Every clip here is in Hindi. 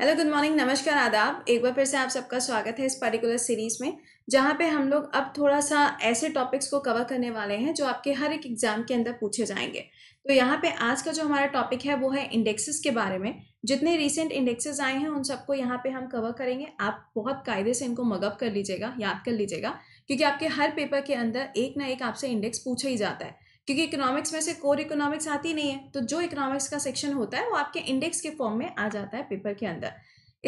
हेलो गुड मॉर्निंग नमस्कार आदाब एक बार फिर से आप सबका स्वागत है इस पर्टिकुलर सीरीज़ में जहाँ पे हम लोग अब थोड़ा सा ऐसे टॉपिक्स को कवर करने वाले हैं जो आपके हर एक एग्ज़ाम के अंदर पूछे जाएंगे तो यहाँ पे आज का जो हमारा टॉपिक है वो है इंडेक्सेस के बारे में जितने रिसेंट इंडेक्सेस आए हैं उन सबको यहाँ पे हम कवर करेंगे आप बहुत कायदे से इनको मगअप कर लीजिएगा याद कर लीजिएगा क्योंकि आपके हर पेपर के अंदर एक ना एक आपसे इंडेक्स पूछा ही जाता है क्योंकि इकोनॉमिक्स में से कोर इकोनॉमिक्स आती नहीं है तो जो इकोनॉमिक्स का सेक्शन होता है वो आपके इंडेक्स के फॉर्म में आ जाता है पेपर के अंदर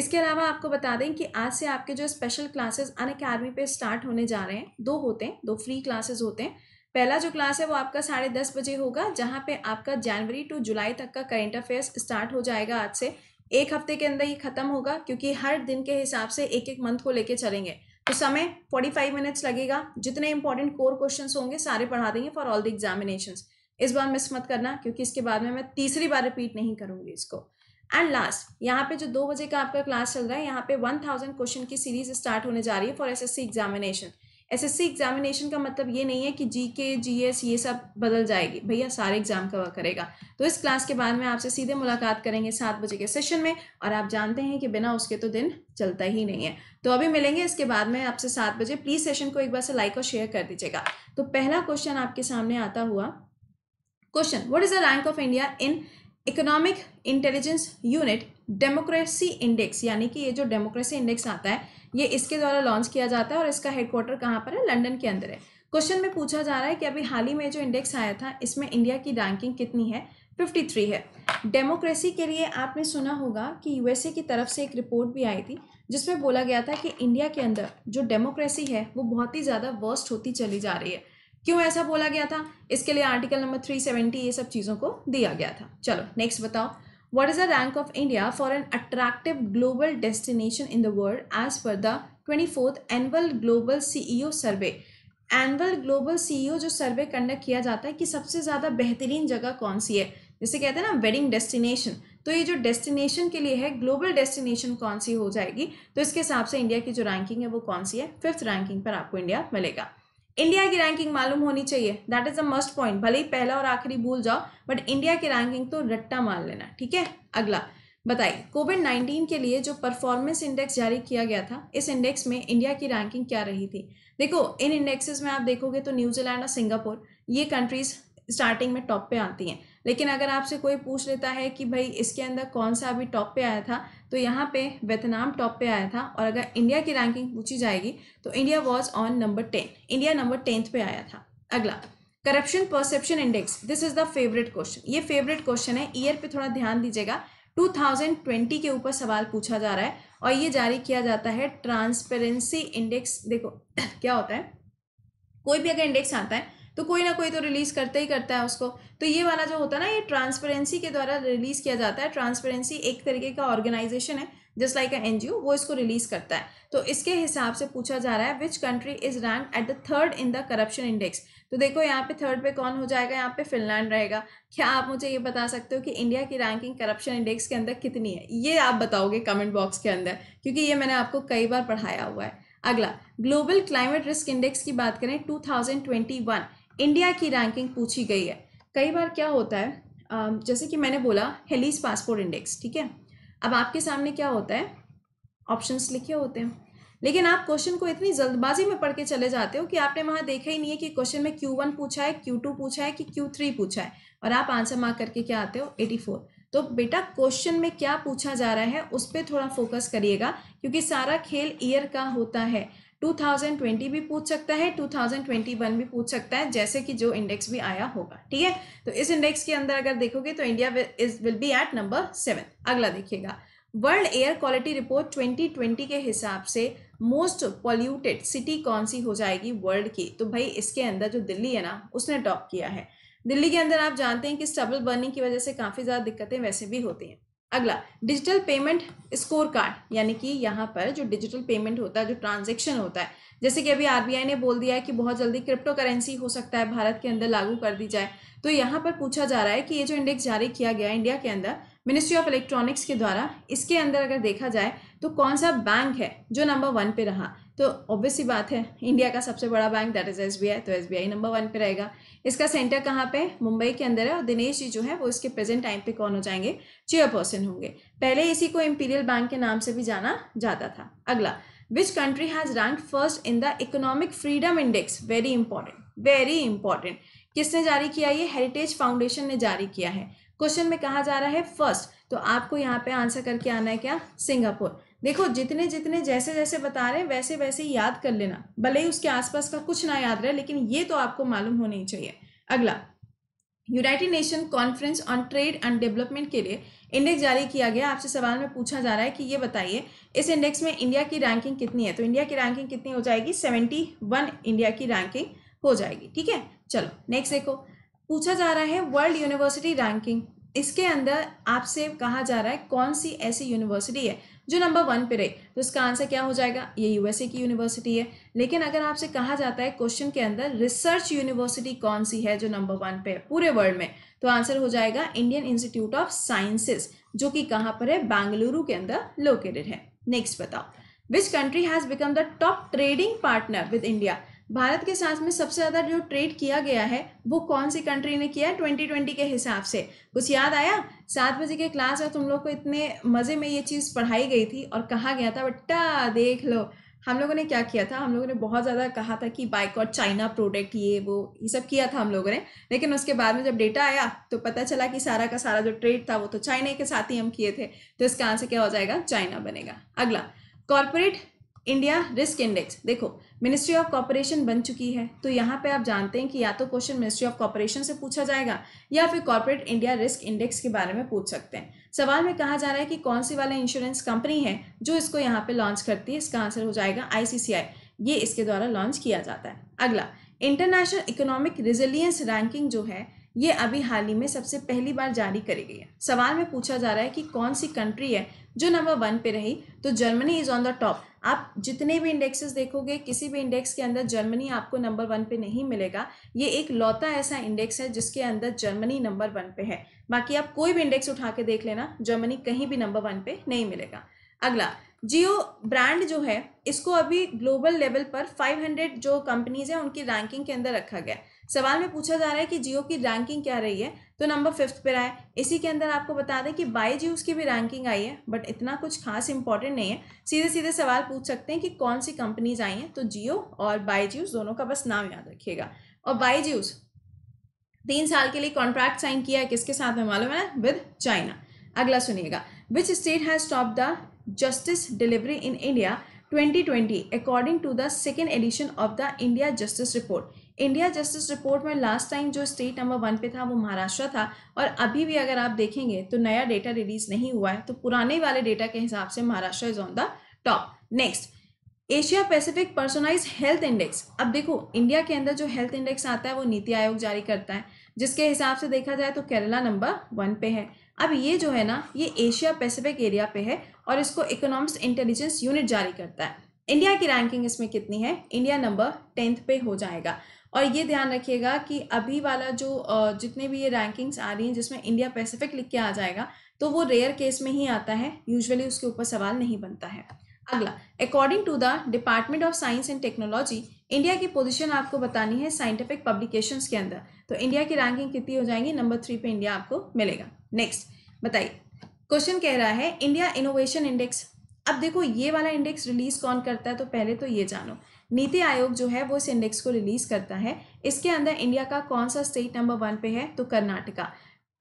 इसके अलावा आपको बता दें कि आज से आपके जो स्पेशल क्लासेस अन अकेडमी पे स्टार्ट होने जा रहे हैं दो होते हैं दो फ्री क्लासेस होते हैं पहला जो क्लास है वो आपका साढ़े दस बजे होगा जहाँ पे आपका जनवरी टू जुलाई तक का करेंट अफेयर्स स्टार्ट हो जाएगा आज से एक हफ्ते के अंदर ये खत्म होगा क्योंकि हर दिन के हिसाब से एक एक मंथ को लेके चलेंगे तो समय 45 मिनट्स लगेगा जितने इंपॉर्टेंट कोर क्वेश्चंस होंगे सारे पढ़ा देंगे फॉर ऑल द एग्जामिनेशन इस बार मिस मत करना क्योंकि इसके बाद में मैं तीसरी बार रिपीट नहीं करूँगी इसको एंड लास्ट यहाँ पे जो दो बजे का आपका क्लास चल रहा है यहाँ पे 1000 क्वेश्चन की सीरीज स्टार्ट होने जा रही है for SSC examination SSC examination का मतलब ये नहीं है कि जी के जी एस ये सब बदल जाएगी भैया सारे एग्जाम कवर करेगा तो इस क्लास के बाद में आपसे सीधे मुलाकात करेंगे सात बजे के सेशन में और आप जानते हैं कि बिना उसके तो दिन चलता ही नहीं है तो अभी मिलेंगे इसके बाद में आपसे सात बजे प्लीज़ सेशन को एक बार से लाइक और शेयर कर दीजिएगा तो पहला क्वेश्चन आपके सामने आता हुआ question what is the rank of India in economic intelligence unit democracy index यानी कि ये जो डेमोक्रेसी इंडेक्स आता है ये इसके द्वारा लॉन्च किया जाता है और इसका हेडक्वार्टर कहाँ पर है लंदन के अंदर है क्वेश्चन में पूछा जा रहा है कि अभी हाल ही में जो इंडेक्स आया था इसमें इंडिया की रैंकिंग कितनी है 53 है डेमोक्रेसी के लिए आपने सुना होगा कि यूएसए की तरफ से एक रिपोर्ट भी आई थी जिसमें बोला गया था कि इंडिया के अंदर जो डेमोक्रेसी है वो बहुत ही ज़्यादा वर्स्ट होती चली जा रही है क्यों ऐसा बोला गया था इसके लिए आर्टिकल नंबर थ्री सेवेंटी ये सब चीज़ों को दिया गया था चलो नेक्स्ट बताओ What is the rank of India for an attractive global destination in the world as per the 24th annual global CEO survey? Annual global CEO जो सर्वे कंडक्ट किया जाता है कि सबसे ज़्यादा बेहतरीन जगह कौन सी है जैसे कहते हैं ना वेडिंग डेस्टिनेशन तो ये जो डेस्टिनेशन के लिए है ग्लोबल डेस्टिनेशन कौन सी हो जाएगी तो इसके हिसाब से इंडिया की जो रैंकिंग है वो कौन सी है फिफ्थ रैंकिंग पर आपको इंडिया मिलेगा इंडिया की रैंकिंग मालूम होनी चाहिए that is a must point भले ही पहला और आखिरी भूल जाओ बट इंडिया की रैंकिंग तो रट्टा मान लेना ठीक है अगला बताइए कोविड नाइन्टीन के लिए जो परफॉर्मेंस इंडेक्स जारी किया गया था इस इंडेक्स में इंडिया की रैंकिंग क्या रही थी देखो इन इंडेक्सेस में आप देखोगे तो न्यूजीलैंड और सिंगापुर ये कंट्रीज स्टार्टिंग में टॉप पे आती हैं लेकिन अगर आपसे कोई पूछ लेता है कि भाई इसके अंदर कौन सा अभी टॉप पे आया था तो यहाँ पे वेतनाम टॉप पे आया था और अगर इंडिया की रैंकिंग पूछी जाएगी तो India was on number ten India number tenth पे आया था अगला corruption perception index this is the favourite question ये फेवरेट क्वेश्चन है ईयर पे थोड़ा ध्यान दीजिएगा 2020 के ऊपर सवाल पूछा जा रहा है और ये जारी किया जाता है ट्रांसपेरेंसी इंडेक्स देखो क्या होता है कोई भी अगर इंडेक्स आता है तो कोई ना कोई तो रिलीज़ करता ही करता है उसको तो ये वाला जो होता है ना ये ट्रांसपेरेंसी के द्वारा रिलीज़ किया जाता है ट्रांसपेरेंसी एक तरीके का ऑर्गेनाइजेशन है जस्ट लाइक अ एन वो इसको रिलीज़ करता है तो इसके हिसाब से पूछा जा रहा है which country is rank at the third in the corruption index तो देखो यहाँ पे थर्ड पे कौन हो जाएगा यहाँ पे फिनलैंड रहेगा क्या आप मुझे ये बता सकते हो कि इंडिया की रैंकिंग करप्शन इंडेक्स के अंदर कितनी है ये आप बताओगे कमेंट बॉक्स के अंदर क्योंकि ये मैंने आपको कई बार पढ़ाया हुआ है अगला ग्लोबल क्लाइमेट रिस्क इंडेक्स की बात करें 2021 इंडिया की रैंकिंग पूछी गई है कई बार क्या होता है जैसे कि मैंने बोला हेलीज पासपोर्ट इंडेक्स ठीक है अब आपके सामने क्या होता है ऑप्शंस लिखे होते हैं लेकिन आप क्वेश्चन को इतनी जल्दबाजी में पढ़ के चले जाते हो कि आपने वहाँ देखा ही नहीं है कि क्वेश्चन में क्यू वन पूछा है क्यू टू पूछा है कि क्यू थ्री पूछा है और आप आंसर मार करके क्या आते हो एटी फोर तो बेटा क्वेश्चन में क्या पूछा जा रहा है उस पर थोड़ा फोकस करिएगा क्योंकि सारा खेल ईयर का होता है 2020 भी पूछ सकता है 2021 भी पूछ सकता है जैसे कि जो इंडेक्स भी आया होगा ठीक है तो इस इंडेक्स के अंदर अगर देखोगे तो India is will be at number seven अगला देखिएगा वर्ल्ड एयर क्वालिटी रिपोर्ट 2020 के हिसाब से मोस्ट पॉल्यूटेड सिटी कौन सी हो जाएगी वर्ल्ड की तो भाई इसके अंदर जो दिल्ली है ना उसने टॉप किया है दिल्ली के अंदर आप जानते हैं कि स्टबल बर्निंग की वजह से काफ़ी ज़्यादा दिक्कतें वैसे भी होती हैं अगला डिजिटल पेमेंट स्कोर कार्ड यानी कि यहाँ पर जो डिजिटल पेमेंट होता है जो ट्रांजेक्शन होता है जैसे कि अभी आरबीआई ने बोल दिया है कि बहुत जल्दी क्रिप्टो करेंसी हो सकता है भारत के अंदर लागू कर दी जाए तो यहाँ पर पूछा जा रहा है कि ये जो इंडेक्स जारी किया गया इंडिया के अंदर मिनिस्ट्री ऑफ इलेक्ट्रॉनिक्स के द्वारा इसके अंदर अगर देखा जाए तो कौन सा बैंक है जो नंबर वन पे रहा तो ऑब्वियसली बात है इंडिया का सबसे बड़ा बैंक दैट इज़ एस तो एस नंबर वन पे रहेगा इसका सेंटर कहाँ पे मुंबई के अंदर है और दिनेश जी जो है वो इसके प्रेजेंट टाइम पे कौन हो जाएंगे चेयरपर्सन होंगे पहले इसी को इम्पीरियल बैंक के नाम से भी जाना जाता था अगला which country has rank first in the economic freedom index very important very important किसने जारी किया ये हेरिटेज फाउंडेशन ने जारी किया है क्वेश्चन में कहा जा रहा है फर्स्ट तो आपको यहाँ पे आंसर करके आना है क्या सिंगापुर देखो जितने जितने जैसे जैसे बता रहे हैं वैसे वैसे याद कर लेना भले ही उसके आसपास का कुछ ना याद रहे लेकिन ये तो आपको मालूम होना ही चाहिए अगला united nation conference on trade and development के लिए इंडेक्स जारी किया गया आपसे सवाल में पूछा जा रहा है कि ये बताइए इस इंडेक्स में इंडिया की रैंकिंग कितनी है तो इंडिया की रैंकिंग कितनी हो जाएगी सेवेंटी वन इंडिया की रैंकिंग हो जाएगी ठीक है चलो नेक्स्ट देखो पूछा जा रहा है वर्ल्ड यूनिवर्सिटी रैंकिंग इसके अंदर आपसे कहा जा रहा है कौन सी ऐसी यूनिवर्सिटी है जो नंबर वन पे रहे तो इसका आंसर क्या हो जाएगा ये यूएसए की यूनिवर्सिटी है लेकिन अगर आपसे कहा जाता है क्वेश्चन के अंदर रिसर्च यूनिवर्सिटी कौन सी है जो नंबर वन पे है पूरे वर्ल्ड में तो आंसर हो जाएगा इंडियन इंस्टीट्यूट ऑफ साइंसेस जो कि कहाँ पर है बेंगलुरु के अंदर लोकेटेड है नेक्स्ट बताओ which country has become the top trading partner with India Bharat के साथ में सबसे ज़्यादा जो ट्रेड किया गया है वो कौन सी कंट्री ने किया ट्वेंटी ट्वेंटी के हिसाब से कुछ याद आया सात बजे के क्लास में तुम लोग को इतने मज़े में ये चीज़ पढ़ाई गई थी और कहा गया था बट्टा देख लो हम लोगों ने क्या किया था हम लोगों ने बहुत ज़्यादा कहा था कि और चाइना प्रोडक्ट ये वो ये सब किया था हम लोगों ने लेकिन उसके बाद में जब डेटा आया तो पता चला कि सारा का सारा जो ट्रेड था वो तो चाइना के साथ ही हम किए थे तो इसका आंसर क्या हो जाएगा चाइना बनेगा अगला कॉरपोरेट इंडिया रिस्क इंडेक्स देखो मिनिस्ट्री ऑफ कॉपरेशन बन चुकी है तो यहाँ पे आप जानते हैं कि या तो क्वेश्चन मिनिस्ट्री ऑफ कॉपरेशन से पूछा जाएगा या फिर कॉर्पोरेट इंडिया रिस्क इंडेक्स के बारे में पूछ सकते हैं सवाल में कहा जा रहा है कि कौन सी वाला इंश्योरेंस कंपनी है जो इसको यहाँ पे लॉन्च करती है इसका आंसर हो जाएगा आईसीसीआई ये इसके द्वारा लॉन्च किया जाता है अगला इंटरनेशनल इकोनॉमिक रिजिलियंस रैंकिंग जो है ये अभी हाल ही में सबसे पहली बार जारी करी गई है सवाल में पूछा जा रहा है कि कौन सी कंट्री है जो नंबर वन पे रही तो Germany is on the top आप जितने भी इंडेक्सेस देखोगे किसी भी इंडेक्स के अंदर जर्मनी आपको नंबर वन पे नहीं मिलेगा ये एक लौता ऐसा इंडेक्स है जिसके अंदर जर्मनी नंबर वन पे है बाकी आप कोई भी इंडेक्स उठा के देख लेना जर्मनी कहीं भी नंबर वन पे नहीं मिलेगा अगला जियो ब्रांड जो है इसको अभी ग्लोबल लेवल पर 500 जो कंपनीज हैं उनकी रैंकिंग के अंदर रखा गया है सवाल में पूछा जा रहा है कि जियो की रैंकिंग क्या रही है तो नंबर फिफ्थ पर आए इसी के अंदर आपको बता दें कि बाई जी की भी रैंकिंग आई है बट इतना कुछ खास इंपॉर्टेंट नहीं है सीधे सीधे सवाल पूछ सकते हैं कि कौन सी कंपनीज आई हैं तो जियो और बाई जी दोनों का बस नाम याद रखिएगा और बाई जीओस तीन साल के लिए कॉन्ट्रैक्ट साइन किया है किसके साथ में मालूम है विद चाइना अगला सुनिएगा which state has stop the justice delivery in India 2020 according to the second edition of the India justice report India justice report में लास्ट टाइम जो स्टेट नंबर वन पे था वो महाराष्ट्र था और अभी भी अगर आप देखेंगे तो नया डेटा रिलीज नहीं हुआ है तो पुराने वाले डेटा के हिसाब से Maharashtra is on the top next Asia Pacific personalise health index अब देखो इंडिया के अंदर जो हेल्थ इंडेक्स आता है वो नीति आयोग जारी करता है जिसके हिसाब से देखा जाए तो केरला नंबर वन पे है अब ये जो है ना ये एशिया पैसिफिक एरिया पे है और इसको इकोनॉमिक्स इंटेलिजेंस यूनिट जारी करता है इंडिया की रैंकिंग इसमें कितनी है इंडिया नंबर टेंथ पे हो जाएगा और ये ध्यान रखिएगा कि अभी वाला जो जितने भी ये रैंकिंग्स आ रही हैं जिसमें इंडिया पैसिफिक लिख के आ जाएगा तो वो रेयर केस में ही आता है यूजुअली उसके ऊपर सवाल नहीं बनता है अगला according to the department of science and technology India की पोजीशन आपको बतानी है साइंटिफिक पब्लिकेशंस के अंदर तो इंडिया की रैंकिंग कितनी हो जाएगी नंबर थ्री पे इंडिया आपको मिलेगा नेक्स्ट बताइए क्वेश्चन कह रहा है इंडिया इनोवेशन इंडेक्स अब देखो ये वाला इंडेक्स रिलीज़ कौन करता है तो पहले तो ये जानो नीति आयोग जो है वो इस इंडेक्स को रिलीज़ करता है इसके अंदर इंडिया का कौन सा स्टेट नंबर वन पे है तो कर्नाटका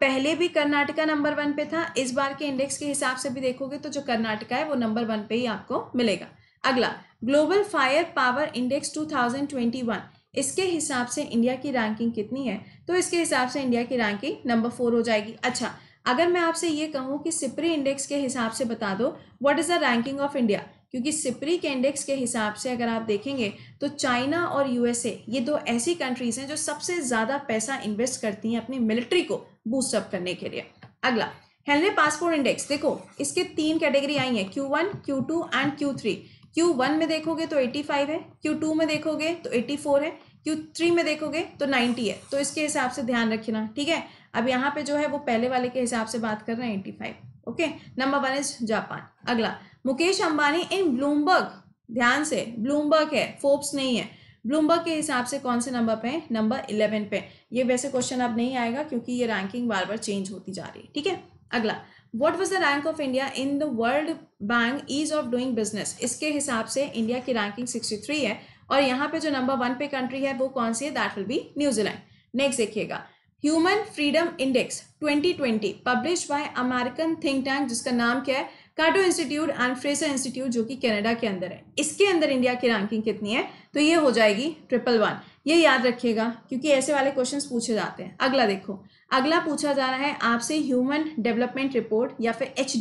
पहले भी कर्नाटका नंबर वन पे था इस बार के इंडेक्स के हिसाब से भी देखोगे तो जो कर्नाटका है वो नंबर वन पे ही आपको मिलेगा अगला ग्लोबल फायर पावर इंडेक्स 2021 इसके हिसाब से इंडिया की रैंकिंग कितनी है तो इसके हिसाब से इंडिया की रैंकिंग नंबर फोर हो जाएगी अच्छा अगर मैं आपसे ये कहूँ कि सिपरी इंडेक्स के हिसाब से बता दो what is the ranking of India क्योंकि सिपरी के इंडेक्स के हिसाब से अगर आप देखेंगे तो चाइना और यूएसए ये दो ऐसी कंट्रीज़ हैं जो सबसे ज़्यादा पैसा इन्वेस्ट करती हैं अपनी मिलिट्री को बूस्टअप करने के लिए अगला हेनरी पासपोर्ट इंडेक्स देखो इसके तीन कैटेगरी आई हैं Q one Q two and Q three Q one में देखोगे तो एट्टी फाइव है क्यू टू में देखोगे तो एट्टी फोर है क्यू थ्री में देखोगे तो नाइन्टी है तो इसके हिसाब से ध्यान रखना ठीक है अब यहाँ पे जो है वो पहले वाले के हिसाब से बात कर रहे हैं eighty five okay number one is Japan अगला मुकेश अंबानी इन ब्लूमबर्ग ध्यान से ब्लूमबर्ग है फोर्ब्स नहीं है ब्लूमबर्ग के हिसाब से कौन से नंबर पे है नंबर इलेवन पे ये वैसे क्वेश्चन अब नहीं आएगा क्योंकि ये रैंकिंग बार बार चेंज होती जा रही है ठीक है अगला what was the rank of India in the World Bank ease of doing business इसके हिसाब से इंडिया की रैंकिंग सिक्सटी थ्री है और यहाँ पे जो नंबर वन पे कंट्री है वो कौन सी है that will be New Zealand next देखिएगा human freedom index 2020 publish by American think tank जिसका नाम क्या है काटो इंस्टीट्यूट एंड फ्रेसर इंस्टीट्यूट जो कि कनाडा के अंदर है इसके अंदर इंडिया की रैंकिंग कितनी है तो ये हो जाएगी ट्रिपल वन ये याद रखिएगा क्योंकि ऐसे वाले क्वेश्चन पूछे जाते हैं अगला देखो अगला पूछा जा रहा है आपसे ह्यूमन डेवलपमेंट रिपोर्ट या फिर एच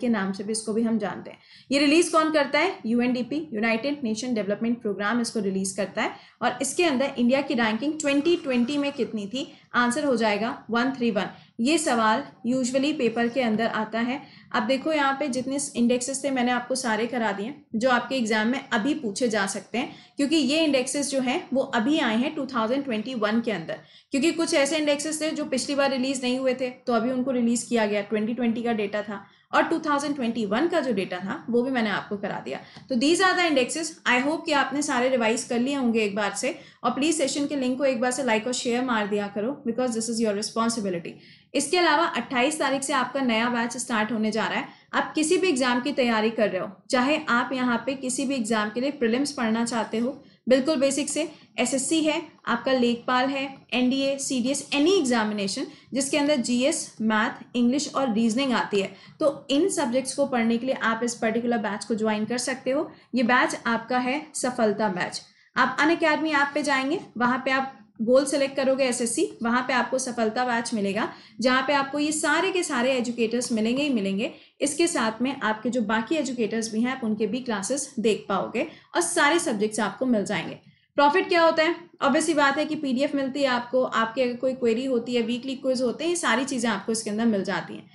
के नाम से भी इसको भी हम जानते हैं ये रिलीज कौन करता है U united nation development programme इसको रिलीज करता है और इसके अंदर इंडिया की रैंकिंग 2020 में कितनी थी आंसर हो जाएगा वन थ्री वन ये सवाल यूजुअली पेपर के अंदर आता है अब देखो यहाँ पे जितने इंडेक्सेस थे मैंने आपको सारे करा दिए जो आपके एग्जाम में अभी पूछे जा सकते हैं क्योंकि ये इंडेक्सेस जो हैं वो अभी आए हैं 2021 के अंदर क्योंकि कुछ ऐसे इंडेक्सेस थे जो पिछली बार रिलीज नहीं हुए थे तो अभी उनको रिलीज किया गया ट्वेंटी का डेटा था और 2021 का जो डेटा था वो भी मैंने आपको करा दिया तो these are the indexes I hope कि आपने सारे रिवाइज कर लिए होंगे एक बार से और प्लीज सेशन के लिंक को एक बार से लाइक और शेयर मार दिया करो because this is your responsibility इसके अलावा 28 तारीख से आपका नया बैच स्टार्ट होने जा रहा है आप किसी भी एग्जाम की तैयारी कर रहे हो चाहे आप यहाँ पे किसी भी एग्जाम के लिए प्रिलिम्स पढ़ना चाहते हो बिल्कुल बेसिक से एसएससी है आपका लेखपाल है एनडीए सीडीएस एनी एग्जामिनेशन जिसके अंदर जीएस मैथ इंग्लिश और रीजनिंग आती है तो इन सब्जेक्ट्स को पढ़ने के लिए आप इस पर्टिकुलर बैच को ज्वाइन कर सकते हो ये बैच आपका है सफलता बैच आप अन अकेडमी ऐप पे जाएंगे वहाँ पे आप गोल सेलेक्ट करोगे एसएससी वहाँ पे आपको सफलता बैच मिलेगा जहाँ पे आपको ये सारे के सारे एजुकेटर्स मिलेंगे ही मिलेंगे इसके साथ में आपके जो बाकी एजुकेटर्स भी हैं आप उनके भी क्लासेस देख पाओगे और सारे सब्जेक्ट्स आपको मिल जाएंगे प्रॉफिट क्या होता है ऑब्वियसली बात है कि पीडीएफ मिलती है आपको आपके अगर कोई क्वेरी होती है वीकली क्विज होते हैं ये सारी चीज़ें आपको इसके अंदर मिल जाती हैं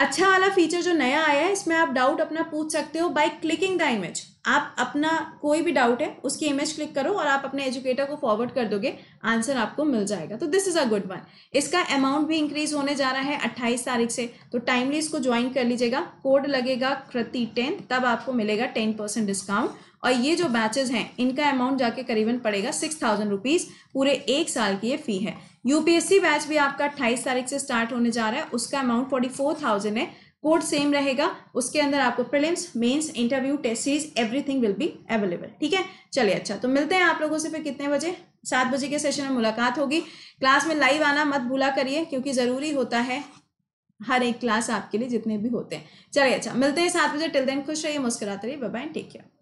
अच्छा वाला फीचर जो नया आया है इसमें आप डाउट अपना पूछ सकते हो बाय क्लिकिंग द इमेज आप अपना कोई भी डाउट है उसकी इमेज क्लिक करो और आप अपने एजुकेटर को फॉरवर्ड कर दोगे आंसर आपको मिल जाएगा तो this is a good one इसका अमाउंट भी इंक्रीज होने जा रहा है अट्ठाईस तारीख से तो टाइमली इसको ज्वाइन कर लीजिएगा कोड लगेगा कृति टेन तब आपको मिलेगा टेन परसेंट डिस्काउंट और ये जो बैचेज हैं इनका अमाउंट जाके करीबन पड़ेगा सिक्स थाउजेंड रुपीज़ पूरे एक साल की ये फ़ी है यूपीएससी बैच भी आपका अट्ठाईस तारीख से स्टार्ट होने जा रहा है उसका अमाउंट फोर्टी फोर थाउजेंड है कोड सेम रहेगा उसके अंदर आपको prelims mains interview test series everything will be available ठीक है चलिए अच्छा तो मिलते हैं आप लोगों से फिर कितने बजे सात बजे के सेशन में मुलाकात होगी क्लास में लाइव आना मत भूला करिए क्योंकि ज़रूरी होता है हर एक क्लास आपके लिए जितने भी होते हैं चलिए अच्छा मिलते हैं सात बजे टिल देन खुश रहिए मुस्कुराते रहिए बाय टेक केयर